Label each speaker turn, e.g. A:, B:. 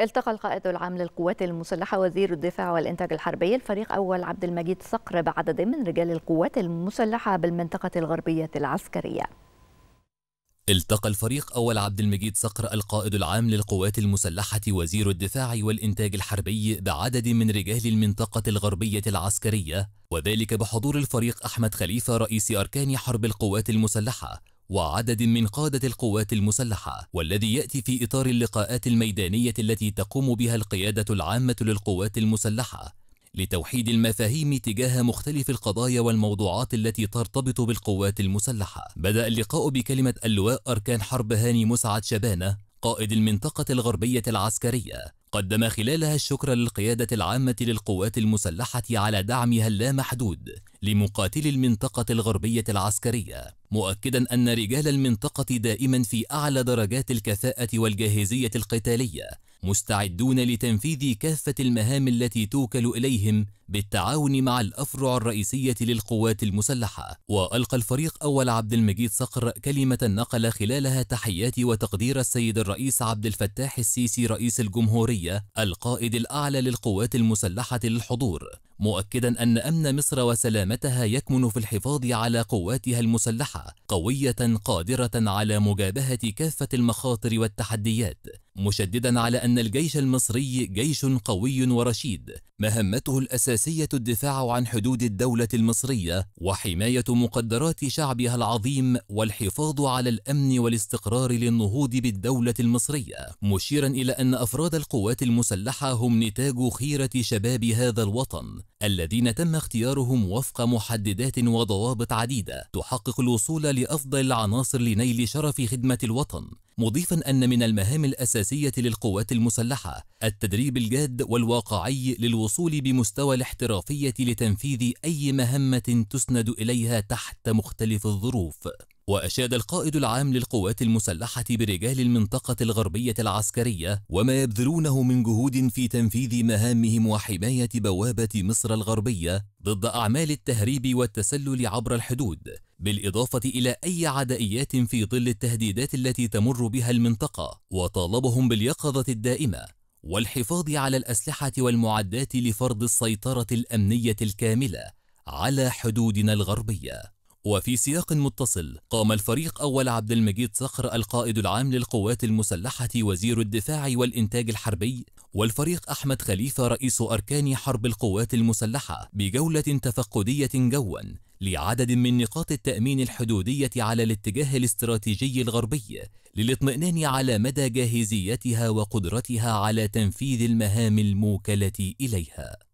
A: التقى القائد العام للقوات المسلحة وزير الدفاع والإنتاج الحربي الفريق أول عبد المجيد صقر بعدد من رجال القوات المسلحة بالمنطقة الغربية العسكرية التقى الفريق أول عبد المجيد صقر القائد العام للقوات المسلحة وزير الدفاع والإنتاج الحربي بعدد من رجال المنطقة الغربية العسكرية وذلك بحضور الفريق أحمد خليفة رئيس أركان حرب القوات المسلحة وعدد من قادة القوات المسلحة والذي يأتي في إطار اللقاءات الميدانية التي تقوم بها القيادة العامة للقوات المسلحة لتوحيد المفاهيم تجاه مختلف القضايا والموضوعات التي ترتبط بالقوات المسلحة بدأ اللقاء بكلمة اللواء أركان حرب هاني مسعد شبانة قائد المنطقة الغربية العسكرية قدم خلالها الشكر للقيادة العامة للقوات المسلحة على دعمها اللامحدود لمقاتلي المنطقة الغربية العسكرية مؤكدا أن رجال المنطقة دائما في أعلى درجات الكفاءة والجاهزية القتالية مستعدون لتنفيذ كافة المهام التي توكل إليهم بالتعاون مع الأفرع الرئيسية للقوات المسلحة وألقى الفريق أول عبد المجيد صقر كلمة نقل خلالها تحيات وتقدير السيد الرئيس عبد الفتاح السيسي رئيس الجمهورية القائد الأعلى للقوات المسلحة للحضور مؤكدا أن أمن مصر وسلامتها يكمن في الحفاظ على قواتها المسلحة قوية قادرة على مجابهة كافة المخاطر والتحديات مشددا على أن الجيش المصري جيش قوي ورشيد مهمته الأساسية الدفاع عن حدود الدولة المصرية وحماية مقدرات شعبها العظيم والحفاظ على الأمن والاستقرار للنهوض بالدولة المصرية مشيرا إلى أن أفراد القوات المسلحة هم نتاج خيرة شباب هذا الوطن الذين تم اختيارهم وفق محددات وضوابط عديدة تحقق الوصول لأفضل العناصر لنيل شرف خدمة الوطن مضيفا أن من المهام الأساسية للقوات المسلحة التدريب الجاد والواقعي للوصول بمستوى الاحترافية لتنفيذ أي مهمة تسند إليها تحت مختلف الظروف وأشاد القائد العام للقوات المسلحة برجال المنطقة الغربية العسكرية وما يبذلونه من جهود في تنفيذ مهامهم وحماية بوابة مصر الغربية ضد أعمال التهريب والتسلل عبر الحدود بالإضافة إلى أي عدائيات في ظل التهديدات التي تمر بها المنطقة وطالبهم باليقظة الدائمة والحفاظ على الأسلحة والمعدات لفرض السيطرة الأمنية الكاملة على حدودنا الغربية وفي سياق متصل قام الفريق أول عبد المجيد صخر القائد العام للقوات المسلحة وزير الدفاع والإنتاج الحربي والفريق أحمد خليفة رئيس أركان حرب القوات المسلحة بجولة تفقدية جوا لعدد من نقاط التأمين الحدودية على الاتجاه الاستراتيجي الغربي للاطمئنان على مدى جاهزيتها وقدرتها على تنفيذ المهام الموكلة إليها